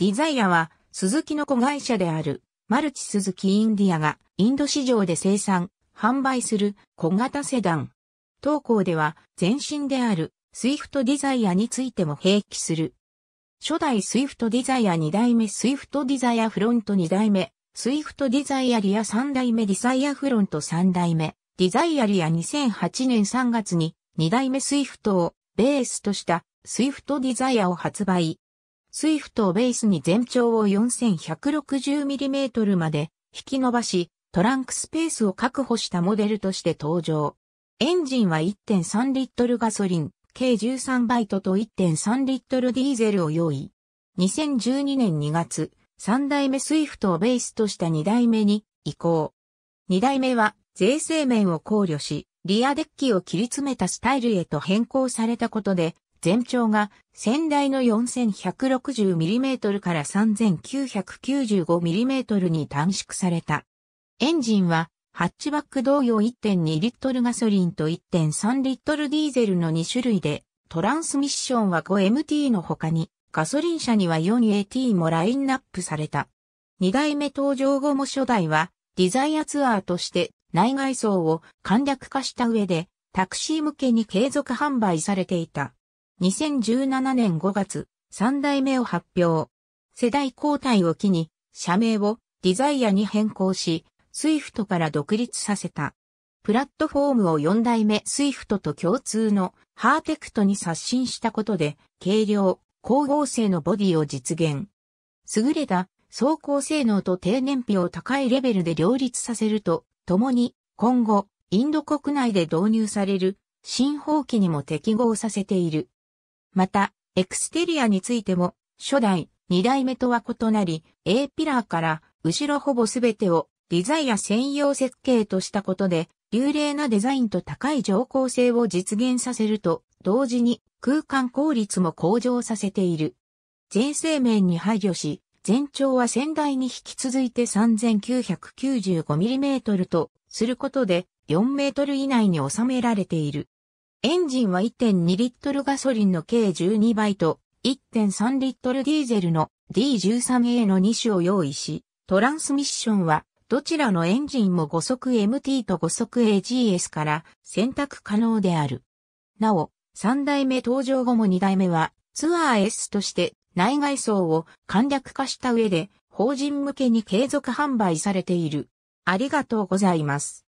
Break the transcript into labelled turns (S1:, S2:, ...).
S1: ディザイアは、鈴木の子会社である、マルチ鈴木インディアが、インド市場で生産、販売する小型セダン。当行では、前身である、スイフトディザイアについても併記する。初代スイフトディザイア2代目スイフトディザイアフロント2代目、スイフトディザイアリア3代目ディザイアフロント3代目、ディザイアリア2008年3月に2代目スイフトをベースとしたスイフトディザイアを発売。スイフトをベースに全長を 4160mm まで引き伸ばし、トランクスペースを確保したモデルとして登場。エンジンは1.3リットルガソリン、計13バイトと1.3リットルディーゼルを用意。2012年2月、3代目スイフトをベースとした2代目に移行。2代目は税制面を考慮し、リアデッキを切り詰めたスタイルへと変更されたことで、全長が先代の 4160mm から 3995mm に短縮された。エンジンは、ハッチバック同様1.2リットルガソリンと1.3リットルディーゼルの2種類で、トランスミッションは 5MT の他に、ガソリン車には 4AT もラインナップされた。2代目登場後も初代は、デザイアツアーとして内外装を簡略化した上で、タクシー向けに継続販売されていた。2017年5月、3代目を発表。世代交代を機に、社名をデザイアに変更し、スイフトから独立させた。プラットフォームを4代目スイフトと共通のハーテクトに刷新したことで、軽量、光合成のボディを実現。優れた走行性能と低燃費を高いレベルで両立させると、ともに今後、インド国内で導入される新法規にも適合させている。また、エクステリアについても、初代、二代目とは異なり、A ピラーから後ろほぼすべてをデザイア専用設計としたことで、流麗なデザインと高い乗降性を実現させると、同時に空間効率も向上させている。全生面に配慮し、全長は先代に引き続いて 3995mm とすることで 4m 以内に収められている。エンジンは1.2リットルガソリンの計12倍と1.3リットルディーゼルの D13A の2種を用意し、トランスミッションはどちらのエンジンも5速 MT と5速 AGS から選択可能である。なお、3代目登場後も2代目はツアー S として内外装を簡略化した上で法人向けに継続販売されている。ありがとうございます。